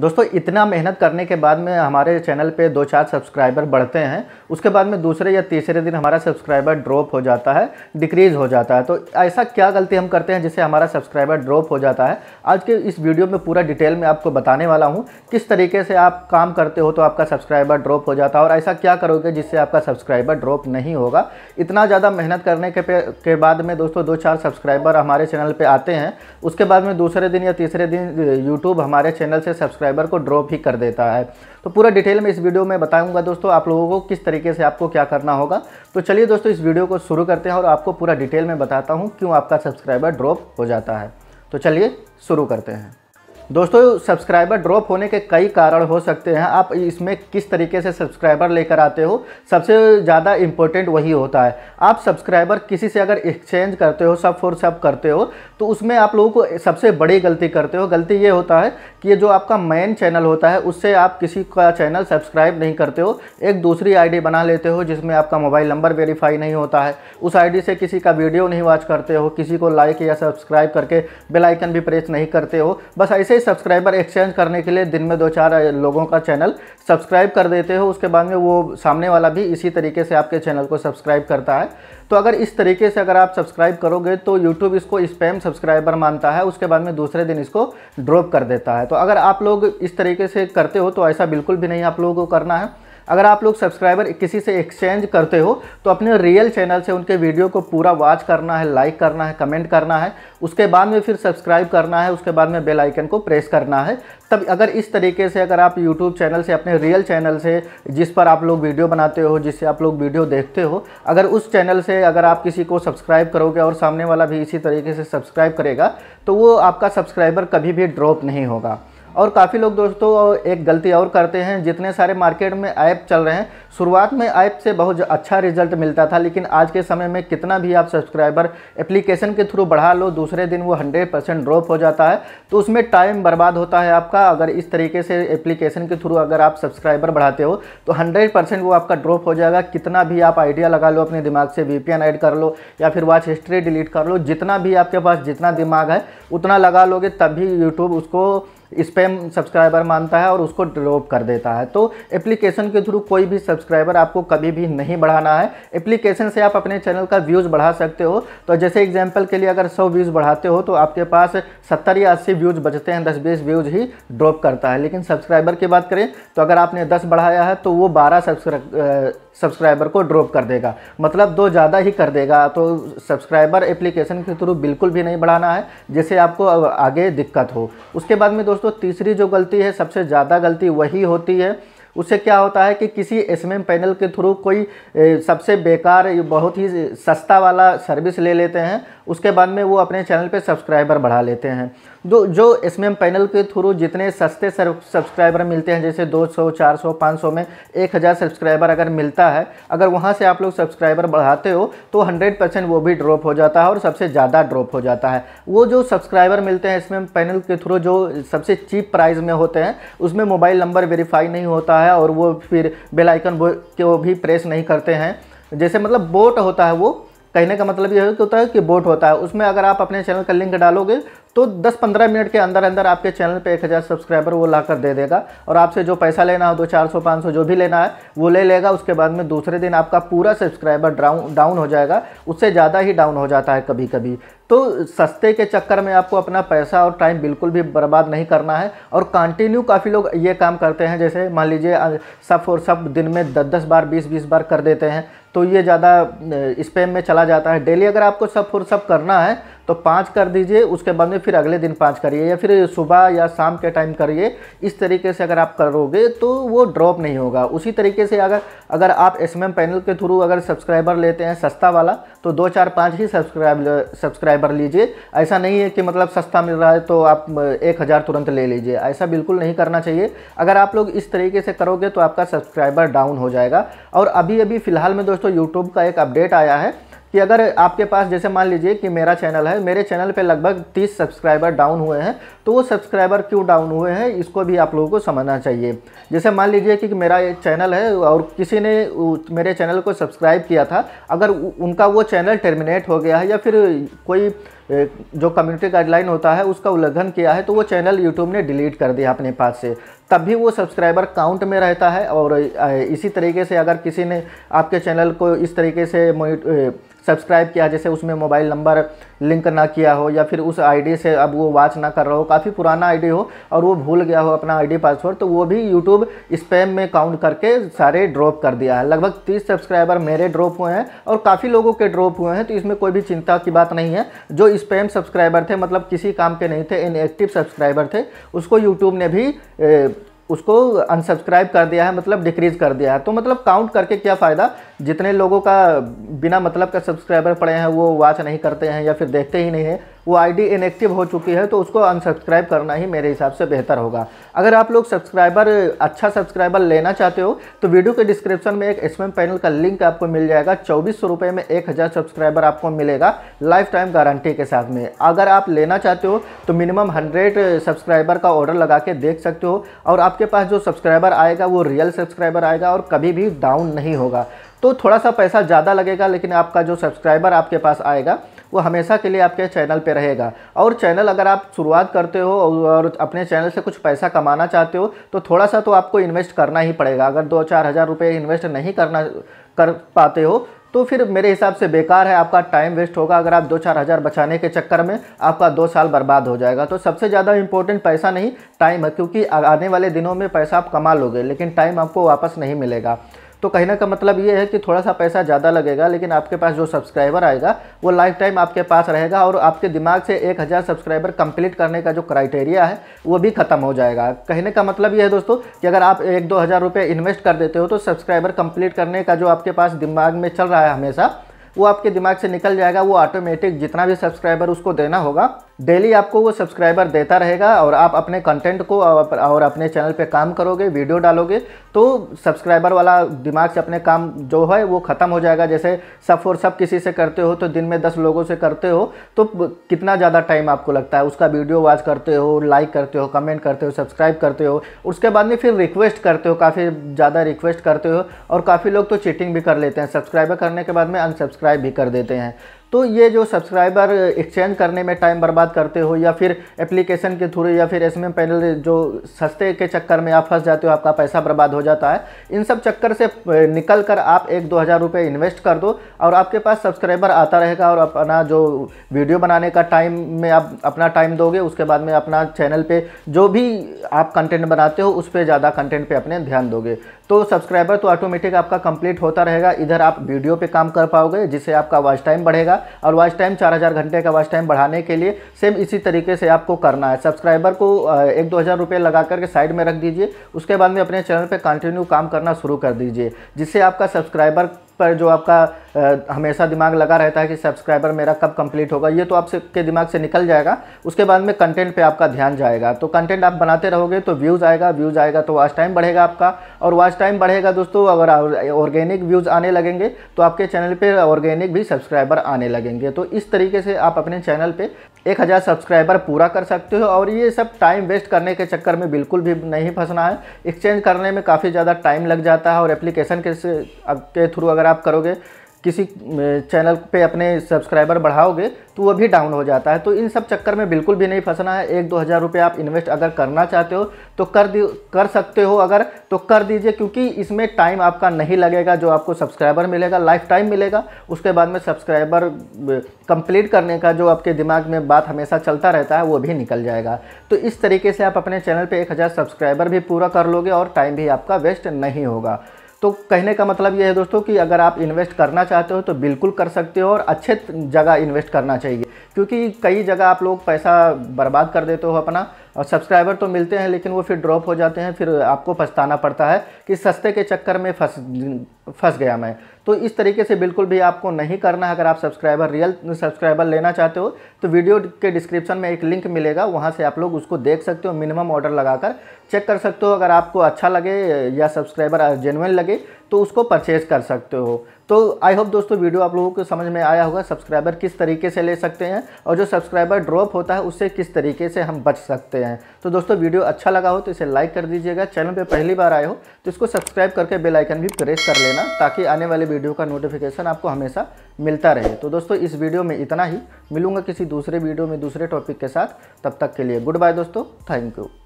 दोस्तों इतना मेहनत करने के बाद में हमारे चैनल पे दो चार सब्सक्राइबर बढ़ते हैं उसके बाद में दूसरे या तीसरे दिन हमारा सब्सक्राइबर ड्रॉप हो जाता है डिक्रीज़ हो जाता है तो ऐसा क्या गलती हम करते हैं जिससे हमारा सब्सक्राइबर ड्रॉप हो जाता है आज के इस वीडियो में पूरा डिटेल में आपको बताने वाला हूँ किस तरीके से आप काम करते हो तो आपका सब्सक्राइबर ड्रॉप हो जाता है और ऐसा क्या करोगे जिससे आपका सब्सक्राइबर ड्रॉप नहीं होगा इतना ज़्यादा मेहनत करने के, के बाद में दोस्तों दो चार सब्सक्राइबर हमारे चैनल पर आते हैं उसके बाद में दूसरे दिन या तीसरे दिन यूट्यूब हमारे चैनल से सब्सक्राइब सब्सक्राइबर को ड्रॉप ही कर देता है तो पूरा डिटेल में इस वीडियो में बताऊंगा दोस्तों आप लोगों को किस तरीके से आपको क्या करना होगा तो चलिए दोस्तों इस वीडियो को शुरू करते हैं और आपको पूरा डिटेल में बताता हूँ क्यों आपका सब्सक्राइबर ड्रॉप हो जाता है तो चलिए शुरू करते हैं दोस्तों सब्सक्राइबर ड्रॉप होने के कई कारण हो सकते हैं आप इसमें किस तरीके से सब्सक्राइबर लेकर आते हो सबसे ज़्यादा इम्पोर्टेंट वही होता है आप सब्सक्राइबर किसी से अगर एक्सचेंज करते हो सब फॉर सब करते हो तो उसमें आप लोगों को सबसे बड़ी गलती करते हो गलती ये होता है कि ये जो आपका मेन चैनल होता है उससे आप किसी का चैनल सब्सक्राइब नहीं करते हो एक दूसरी आई बना लेते हो जिसमें आपका मोबाइल नंबर वेरीफाई नहीं होता है उस आई से किसी का वीडियो नहीं वॉच करते हो किसी को लाइक या सब्सक्राइब करके बेलाइकन भी प्रेस नहीं करते हो बस ऐसे सब्सक्राइबर एक्सचेंज करने के लिए दिन में दो चार लोगों का चैनल सब्सक्राइब कर देते हो उसके बाद में वो सामने वाला भी इसी तरीके से आपके चैनल को सब्सक्राइब करता है तो अगर इस तरीके से अगर आप सब्सक्राइब करोगे तो यूट्यूब इसको स्पैम सब्सक्राइबर मानता है उसके बाद में दूसरे दिन इसको ड्रॉप कर देता है तो अगर आप लोग इस तरीके से करते हो तो ऐसा बिल्कुल भी नहीं आप लोगों को करना है अगर आप लोग सब्सक्राइबर किसी से एक्सचेंज करते हो तो अपने रियल चैनल से उनके वीडियो को पूरा वॉच करना है लाइक करना है कमेंट करना है उसके बाद में फिर सब्सक्राइब करना है उसके बाद में बेल आइकन को प्रेस करना है तब अगर इस तरीके से अगर आप यूट्यूब चैनल से अपने रियल चैनल से जिस पर आप लोग वीडियो बनाते हो जिससे आप लोग वीडियो देखते हो अगर उस चैनल से अगर आप किसी को सब्सक्राइब करोगे और सामने वाला भी इसी तरीके से सब्सक्राइब करेगा तो वो आपका सब्सक्राइबर कभी भी ड्रॉप नहीं होगा और काफ़ी लोग दोस्तों एक गलती और करते हैं जितने सारे मार्केट में ऐप चल रहे हैं शुरुआत में ऐप से बहुत अच्छा रिजल्ट मिलता था लेकिन आज के समय में कितना भी आप सब्सक्राइबर एप्लीकेशन के थ्रू बढ़ा लो दूसरे दिन वो हंड्रेड परसेंट ड्रॉप हो जाता है तो उसमें टाइम बर्बाद होता है आपका अगर इस तरीके से एप्लीकेशन के थ्रू अगर आप सब्सक्राइबर बढ़ाते हो तो हंड्रेड परसेंट वो आपका ड्रॉप हो जाएगा कितना भी आप आइडिया लगा लो अपने दिमाग से वी ऐड कर लो या फिर वॉच हिस्ट्री डिलीट कर लो जितना भी आपके पास जितना दिमाग है उतना लगा लोगे तभी यूट्यूब उसको स्पैम सब्सक्राइबर मानता है और उसको ड्रॉप कर देता है तो एप्लीकेशन के थ्रू कोई भी सब्सक्राइबर आपको कभी भी नहीं बढ़ाना है एप्लीकेशन से आप अपने चैनल का व्यूज़ बढ़ा सकते हो तो जैसे एग्जाम्पल के लिए अगर सौ व्यूज़ बढ़ाते हो तो आपके पास सत्तर या अस्सी व्यूज़ बचते हैं दस बीस व्यूज़ ही ड्रॉप करता है लेकिन सब्सक्राइबर की बात करें तो अगर आपने दस बढ़ाया है तो वो बारह सब्सक्राइबर को ड्रॉप कर देगा मतलब दो ज़्यादा ही कर देगा तो सब्सक्राइबर एप्लीकेशन के थ्रू बिल्कुल भी नहीं बढ़ाना है जिससे आपको आगे दिक्कत हो उसके बाद में दोस्तों दोस्तों तीसरी जो गलती है सबसे ज़्यादा गलती वही होती है उससे क्या होता है कि किसी एस पैनल के थ्रू कोई सबसे बेकार बहुत ही सस्ता वाला सर्विस ले लेते हैं उसके बाद में वो अपने चैनल पे सब्सक्राइबर बढ़ा लेते हैं जो जो एस पैनल के थ्रू जितने सस्ते सब्सक्राइबर मिलते हैं जैसे 200, 400, 500 में 1000 सब्सक्राइबर अगर मिलता है अगर वहाँ से आप लोग सब्सक्राइबर बढ़ाते हो तो 100 परसेंट वो भी ड्रॉप हो जाता है और सबसे ज़्यादा ड्रॉप हो जाता है वो जो सब्सक्राइबर मिलते हैं एस पैनल के थ्रू जो सबसे चीप प्राइज में होते हैं उसमें मोबाइल नंबर वेरीफाई नहीं होता है आया और वो फिर बेल आइकन को भी प्रेस नहीं करते हैं जैसे मतलब बोट होता है वो कहने का मतलब यह होता है कि बोट होता है उसमें अगर आप अपने चैनल का लिंक डालोगे तो 10-15 मिनट के अंदर अंदर आपके चैनल पे 1000 सब्सक्राइबर वो ला कर दे देगा और आपसे जो पैसा लेना हो दो चार सौ पाँच सौ जो भी लेना है वो ले लेगा उसके बाद में दूसरे दिन आपका पूरा सब्सक्राइबर डाउन डाउन हो जाएगा उससे ज़्यादा ही डाउन हो जाता है कभी कभी तो सस्ते के चक्कर में आपको अपना पैसा और टाइम बिल्कुल भी बर्बाद नहीं करना है और कंटिन्यू काफ़ी लोग ये काम करते हैं जैसे मान लीजिए सब और सब दिन में दस दस बार बीस बीस बार कर देते हैं तो ये ज़्यादा स्पेम में चला जाता है डेली अगर आपको सब और सब करना है तो पाँच कर दीजिए उसके बाद में फिर अगले दिन पाँच करिए या फिर सुबह या शाम के टाइम करिए इस तरीके से अगर आप करोगे तो वो ड्रॉप नहीं होगा उसी तरीके से अगर अगर आप एस पैनल के थ्रू अगर सब्सक्राइबर लेते हैं सस्ता वाला तो दो चार पाँच ही सब्सक्राइब सब्सक्राइबर लीजिए ऐसा नहीं है कि मतलब सस्ता मिल रहा है तो आप एक हज़ार तुरंत ले लीजिए ऐसा बिल्कुल नहीं करना चाहिए अगर आप लोग इस तरीके से करोगे तो आपका सब्सक्राइबर डाउन हो जाएगा और अभी अभी फ़िलहाल में दोस्तों यूट्यूब का एक अपडेट आया है कि अगर आपके पास जैसे मान लीजिए कि मेरा चैनल है मेरे चैनल पे लगभग 30 सब्सक्राइबर डाउन हुए हैं तो वो सब्सक्राइबर क्यों डाउन हुए हैं इसको भी आप लोगों को समझना चाहिए जैसे मान लीजिए कि मेरा एक चैनल है और किसी ने मेरे चैनल को सब्सक्राइब किया था अगर उनका वो चैनल टर्मिनेट हो गया है या फिर कोई जो कम्युनिटी गाइडलाइन होता है उसका उल्लंघन किया है तो वो चैनल यूट्यूब ने डिलीट कर दिया अपने पास से तब भी वो सब्सक्राइबर काउंट में रहता है और इसी तरीके से अगर किसी ने आपके चैनल को इस तरीके से सब्सक्राइब किया जैसे उसमें मोबाइल नंबर लिंक ना किया हो या फिर उस आईडी से अब वो वॉच ना कर रहा हो काफ़ी पुराना आईडी हो और वो भूल गया हो अपना आईडी पासवर्ड तो वो भी यूट्यूब स्पैम में काउंट करके सारे ड्रॉप कर दिया है लगभग तीस सब्सक्राइबर मेरे ड्रॉप हुए हैं और काफ़ी लोगों के ड्रॉप हुए हैं तो इसमें कोई भी चिंता की बात नहीं है जो स्पैम सब्सक्राइबर थे मतलब किसी काम के नहीं थे इनएक्टिव सब्सक्राइबर थे उसको यूट्यूब ने भी ए, उसको अनसब्सक्राइब कर दिया है मतलब डिक्रीज़ कर दिया है तो मतलब काउंट करके क्या फ़ायदा जितने लोगों का बिना मतलब का सब्सक्राइबर पड़े हैं वो वॉच नहीं करते हैं या फिर देखते ही नहीं हैं वो आईडी इनएक्टिव हो चुकी है तो उसको अनसब्सक्राइब करना ही मेरे हिसाब से बेहतर होगा अगर आप लोग सब्सक्राइबर अच्छा सब्सक्राइबर लेना चाहते हो तो वीडियो के डिस्क्रिप्शन में एक एस पैनल का लिंक आपको मिल जाएगा चौबीस सौ में एक हज़ार सब्सक्राइबर आपको मिलेगा लाइफ टाइम गारंटी के साथ में अगर आप लेना चाहते हो तो मिनिमम हंड्रेड सब्सक्राइबर का ऑर्डर लगा के देख सकते हो और आपके पास जो सब्सक्राइबर आएगा वो रियल सब्सक्राइबर आएगा और कभी भी डाउन नहीं होगा तो थोड़ा सा पैसा ज़्यादा लगेगा लेकिन आपका जो सब्सक्राइबर आपके पास आएगा वो हमेशा के लिए आपके चैनल पर रहेगा और चैनल अगर आप शुरुआत करते हो और अपने चैनल से कुछ पैसा कमाना चाहते हो तो थोड़ा सा तो आपको इन्वेस्ट करना ही पड़ेगा अगर दो चार हज़ार रुपये इन्वेस्ट नहीं करना कर पाते हो तो फिर मेरे हिसाब से बेकार है आपका टाइम वेस्ट होगा अगर आप दो चार हज़ार बचाने के चक्कर में आपका दो साल बर्बाद हो जाएगा तो सबसे ज़्यादा इंपॉर्टेंट पैसा नहीं टाइम है क्योंकि आने वाले दिनों में पैसा आप कमा लोगे लेकिन टाइम आपको वापस नहीं मिलेगा तो कहने का मतलब ये है कि थोड़ा सा पैसा ज़्यादा लगेगा लेकिन आपके पास जो सब्सक्राइबर आएगा वो लाइफ टाइम आपके पास रहेगा और आपके दिमाग से एक हज़ार सब्सक्राइबर कंप्लीट करने का जो क्राइटेरिया है वो भी ख़त्म हो जाएगा कहने का मतलब ये है दोस्तों कि अगर आप एक दो हज़ार रुपये इन्वेस्ट कर देते हो तो सब्सक्राइबर कंप्लीट करने का जो आपके पास दिमाग में चल रहा है हमेशा वो आपके दिमाग से निकल जाएगा वो ऑटोमेटिक जितना भी सब्सक्राइबर उसको देना होगा डेली आपको वो सब्सक्राइबर देता रहेगा और आप अपने कंटेंट को और अपने चैनल पे काम करोगे वीडियो डालोगे तो सब्सक्राइबर वाला दिमाग से अपने काम जो है वो ख़त्म हो जाएगा जैसे सब और सब किसी से करते हो तो दिन में दस लोगों से करते हो तो कितना ज़्यादा टाइम आपको लगता है उसका वीडियो वॉच करते हो लाइक करते हो कमेंट करते हो सब्सक्राइब करते हो उसके बाद में फिर रिक्वेस्ट करते हो काफ़ी ज़्यादा रिक्वेस्ट करते हो और काफ़ी लोग तो चीटिंग भी कर लेते हैं सब्सक्राइबर करने के बाद में अनसब्सक्राइब भी कर देते हैं तो ये जो सब्सक्राइबर एक्सचेंज करने में टाइम बर्बाद करते हो या फिर एप्लीकेशन के थ्रू या फिर एस पैनल जो सस्ते के चक्कर में आप फंस जाते हो आपका पैसा बर्बाद हो जाता है इन सब चक्कर से निकल कर आप एक दो हज़ार रुपये इन्वेस्ट कर दो और आपके पास सब्सक्राइबर आता रहेगा और अपना जो वीडियो बनाने का टाइम में आप अपना टाइम दोगे उसके बाद में अपना चैनल पर जो भी आप कंटेंट बनाते हो उस पर ज़्यादा कंटेंट पर अपने ध्यान दोगे तो सब्सक्राइबर तो ऑटोमेटिक आपका कंप्लीट होता रहेगा इधर आप वीडियो पे काम कर पाओगे जिससे आपका वॉच टाइम बढ़ेगा और वॉच टाइम 4000 घंटे का वॉच टाइम बढ़ाने के लिए सेम इसी तरीके से आपको करना है सब्सक्राइबर को एक दो हज़ार रुपये लगा करके साइड में रख दीजिए उसके बाद में अपने चैनल पर कंटिन्यू काम करना शुरू कर दीजिए जिससे आपका सब्सक्राइबर पर जो आपका आ, हमेशा दिमाग लगा रहता है कि सब्सक्राइबर मेरा कब कंप्लीट होगा ये तो आपके दिमाग से निकल जाएगा उसके बाद में कंटेंट पे आपका ध्यान जाएगा तो कंटेंट आप बनाते रहोगे तो व्यूज़ आएगा व्यूज़ आएगा तो वॉच टाइम बढ़ेगा आपका और वॉच टाइम बढ़ेगा दोस्तों अगर ऑर्गेनिक व्यूज़ आने लगेंगे तो आपके चैनल पर ऑर्गेनिक भी सब्सक्राइबर आने लगेंगे तो इस तरीके से आप अपने चैनल पर एक हज़ार सब्सक्राइबर पूरा कर सकते हो और ये सब टाइम वेस्ट करने के चक्कर में बिल्कुल भी नहीं फंसना है एक्सचेंज करने में काफ़ी ज़्यादा टाइम लग जाता है और एप्लीकेशन के थ्रू अगर आप करोगे किसी चैनल पे अपने सब्सक्राइबर बढ़ाओगे तो वो भी डाउन हो जाता है तो इन सब चक्कर में बिल्कुल भी नहीं फंसना है एक दो हज़ार रुपये आप इन्वेस्ट अगर करना चाहते हो तो कर दी कर सकते हो अगर तो कर दीजिए क्योंकि इसमें टाइम आपका नहीं लगेगा जो आपको सब्सक्राइबर मिलेगा लाइफ टाइम मिलेगा उसके बाद में सब्सक्राइबर कंप्लीट करने का जो आपके दिमाग में बात हमेशा चलता रहता है वो भी निकल जाएगा तो इस तरीके से आप अपने चैनल पर एक सब्सक्राइबर भी पूरा कर लोगे और टाइम भी आपका वेस्ट नहीं होगा तो कहने का मतलब यह है दोस्तों कि अगर आप इन्वेस्ट करना चाहते हो तो बिल्कुल कर सकते हो और अच्छे जगह इन्वेस्ट करना चाहिए क्योंकि कई जगह आप लोग पैसा बर्बाद कर देते हो अपना और सब्सक्राइबर तो मिलते हैं लेकिन वो फिर ड्रॉप हो जाते हैं फिर आपको पछताना पड़ता है कि सस्ते के चक्कर में फंस फंस गया मैं तो इस तरीके से बिल्कुल भी आपको नहीं करना है अगर आप सब्सक्राइबर रियल सब्सक्राइबर लेना चाहते हो तो वीडियो के डिस्क्रिप्शन में एक लिंक मिलेगा वहाँ से आप लोग उसको देख सकते हो मिनिमम ऑर्डर लगाकर चेक कर सकते हो अगर आपको अच्छा लगे या सब्सक्राइबर जेनुअन लगे तो उसको परचेज कर सकते हो तो आई होप दोस्तों वीडियो आप लोगों को समझ में आया होगा सब्सक्राइबर किस तरीके से ले सकते हैं और जो सब्सक्राइबर ड्रॉप होता है उससे किस तरीके से हम बच सकते हैं तो दोस्तों वीडियो अच्छा लगा हो तो इसे लाइक कर दीजिएगा चैनल पर पहली बार आए हो तो इसको सब्सक्राइब करके बेलाइकन भी प्रेस कर लेना ताकि आने वाले वीडियो का नोटिफिकेशन आपको हमेशा मिलता रहे तो दोस्तों इस वीडियो में इतना ही मिलूंगा किसी दूसरे वीडियो में दूसरे टॉपिक के साथ तब तक के लिए गुड बाय दोस्तों थैंक यू